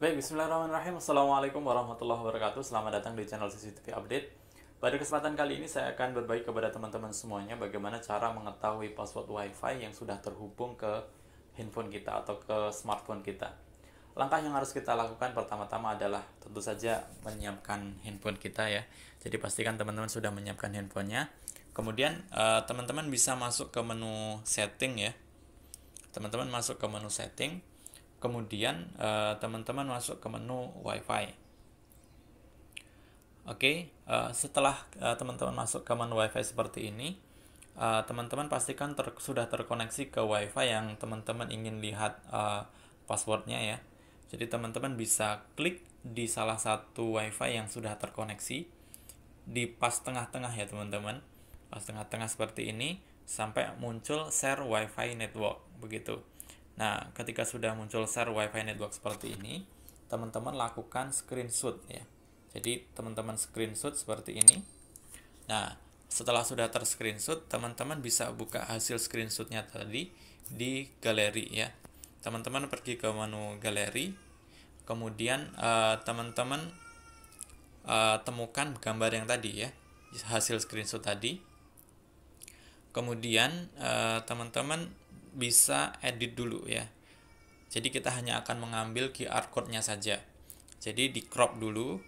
Baik, bismillahirrahmanirrahim. Assalamualaikum warahmatullahi wabarakatuh. Selamat datang di channel CCTV Update. Pada kesempatan kali ini saya akan berbagi kepada teman-teman semuanya bagaimana cara mengetahui password WiFi yang sudah terhubung ke handphone kita atau ke smartphone kita. Langkah yang harus kita lakukan pertama-tama adalah tentu saja menyiapkan handphone kita ya. Jadi pastikan teman-teman sudah menyiapkan handphonenya. Kemudian eh, teman-teman bisa masuk ke menu setting ya. Teman-teman masuk ke menu setting kemudian eh, teman-teman uh, masuk ke menu WiFi. Oke, okay, uh, eh, setelah eh, teman-teman uh, masuk ke menu WiFi seperti ini, teman-teman uh, pastikan ter sudah terkoneksi ke WiFi yang teman-teman ingin lihat uh, passwordnya ya. Jadi teman-teman bisa klik di salah satu WiFi yang sudah terkoneksi di pas tengah-tengah ya teman-teman, pas tengah-tengah seperti ini sampai muncul share WiFi network begitu. Nah, ketika sudah muncul share WiFi network seperti ini, teman-teman lakukan screenshot ya. Jadi, teman-teman screenshot seperti ini. Nah, setelah sudah terscreenshot, teman-teman bisa buka hasil screenshotnya tadi di galeri ya. Teman-teman pergi ke menu galeri, kemudian eh, teman-teman uh, uh, temukan gambar yang tadi ya, hasil screenshot tadi. Kemudian eh, teman-teman uh, teman -teman bisa edit dulu ya jadi kita hanya akan mengambil QR code-nya saja jadi di crop dulu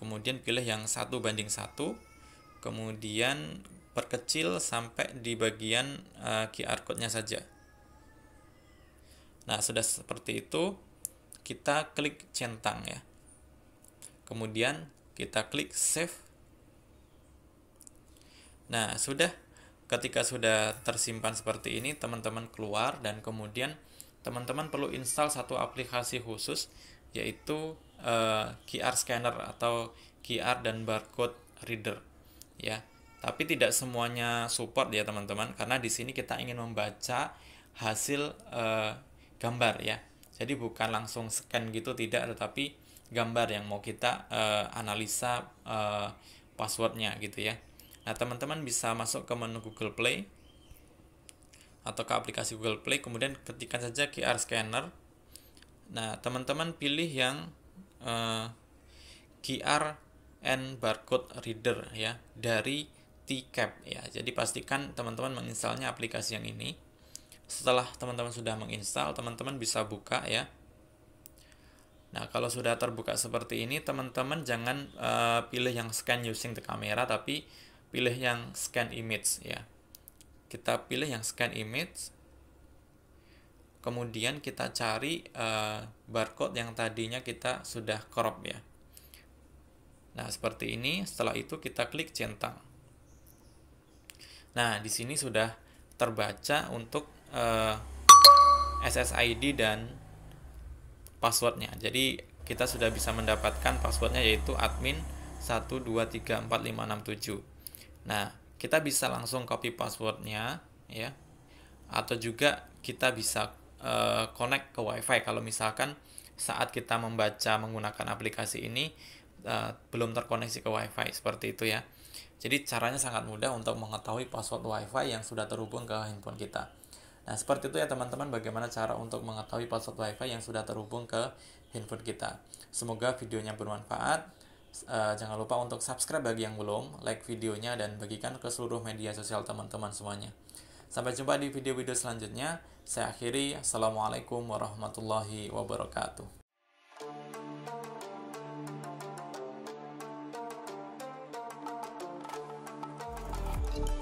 kemudian pilih yang satu banding satu kemudian perkecil sampai di bagian uh, eh, QR code-nya saja nah sudah seperti itu kita klik centang ya kemudian kita klik save nah sudah ketika sudah tersimpan seperti ini teman-teman keluar dan kemudian teman-teman perlu install satu aplikasi khusus yaitu uh, eh, QR scanner atau QR dan barcode reader ya tapi tidak semuanya support ya teman-teman karena di sini kita ingin membaca hasil uh, gambar ya jadi bukan langsung scan gitu tidak tetapi gambar yang mau kita uh, analisa uh, passwordnya gitu ya Nah, teman-teman bisa masuk ke menu Google Play atau ke aplikasi Google Play, kemudian ketikkan saja QR scanner. Nah, teman-teman pilih yang eh, QR and barcode reader ya dari TCAP ya. Jadi pastikan teman-teman menginstalnya aplikasi yang ini. Setelah teman-teman sudah menginstal, teman-teman bisa buka ya. Nah, kalau sudah terbuka seperti ini, teman-teman jangan uh, pilih yang scan using the camera, tapi pilih yang scan image ya. Kita pilih yang scan image. Kemudian kita cari uh, barcode yang tadinya kita sudah crop ya. Nah, seperti ini. Setelah itu kita klik centang. Nah, di sini sudah terbaca untuk uh, eh, SSID dan passwordnya. Jadi kita sudah bisa mendapatkan passwordnya yaitu admin 1234567. Nah, kita bisa langsung copy passwordnya, ya. Atau juga kita bisa uh, connect ke WiFi kalau misalkan saat kita membaca menggunakan aplikasi ini uh, belum terkoneksi ke WiFi seperti itu ya. Jadi caranya sangat mudah untuk mengetahui password WiFi yang sudah terhubung ke handphone kita. Nah, seperti itu ya teman-teman bagaimana cara untuk mengetahui password WiFi yang sudah terhubung ke handphone kita. Semoga videonya bermanfaat. Uh, jangan lupa untuk subscribe bagi yang belum, like videonya, dan bagikan ke seluruh media sosial teman-teman semuanya. Sampai jumpa di video-video selanjutnya. Saya akhiri, Assalamualaikum warahmatullahi wabarakatuh. thank you